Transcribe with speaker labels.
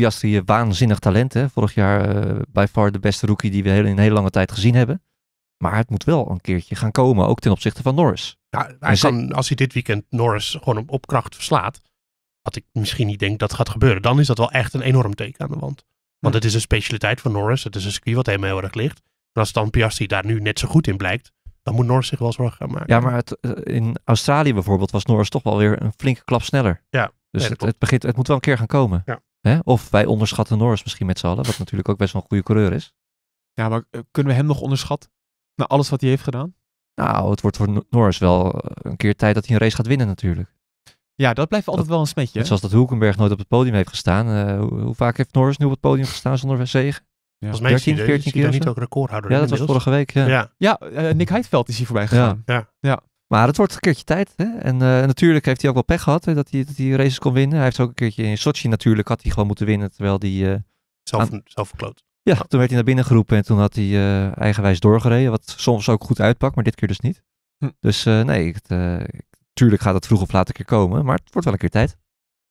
Speaker 1: Piastri eh, waanzinnig talent. Hè? Vorig jaar uh, eh, bij far de beste rookie die we in een hele lange tijd gezien hebben. Maar het moet wel een keertje gaan komen, ook ten opzichte van Norris. Ja, hij kan, als hij dit weekend
Speaker 2: Norris gewoon op, kracht verslaat, wat ik misschien niet denk dat gaat gebeuren, dan is dat wel echt een enorm teken aan de wand. Want hm. het is een specialiteit van Norris, het is een circuit wat helemaal heel erg ligt. als dan Piastri daar nu net zo goed in blijkt, dan moet Norris zich wel zorgen gaan maken. Ja, maar
Speaker 1: het, eh, in Australië bijvoorbeeld was Norris toch wel weer een flinke klap sneller. Ja, dus het, het, begint, het moet wel een keer gaan komen. Ja. Hè? Of wij onderschatten Norris misschien met z'n allen, wat natuurlijk ook best wel een goede coureur is.
Speaker 3: Ja, maar eh, kunnen we hem nog onderschatten? Na alles wat hij heeft gedaan?
Speaker 1: Nou, het wordt voor Norris wel eh, een keer tijd dat hij een race gaat winnen natuurlijk.
Speaker 3: Ja, dat blijft altijd wel een smetje. Zoals
Speaker 1: dat Hulkenberg nooit op het podium heeft gestaan. Eh, hoe, vaak heeft Norris nu op het podium gestaan zonder zegen? Ja. 13, 14 keer. ook recordhouder. Ja, dat was vorige week. Ja,
Speaker 3: ja. Nick Heidveld is hier voorbij gegaan. Ja. ja.
Speaker 1: Maar het wordt een keertje tijd. Hè? En eh, natuurlijk heeft hij ook wel pech gehad dat, hij, dat races kon winnen. Hij heeft ook een keertje in Sochi natuurlijk, had hij gewoon moeten winnen. Terwijl hij... Eh,
Speaker 2: zelf, zelf verkloot.
Speaker 1: Ja, toen werd hij naar binnen geroepen en toen had hij eh, eigenwijs doorgereden. Wat soms ook goed uitpakt, maar dit keer dus niet. Hm. Dus nee, natuurlijk gaat dat vroeg of laat een keer komen. Maar het wordt wel een keer tijd.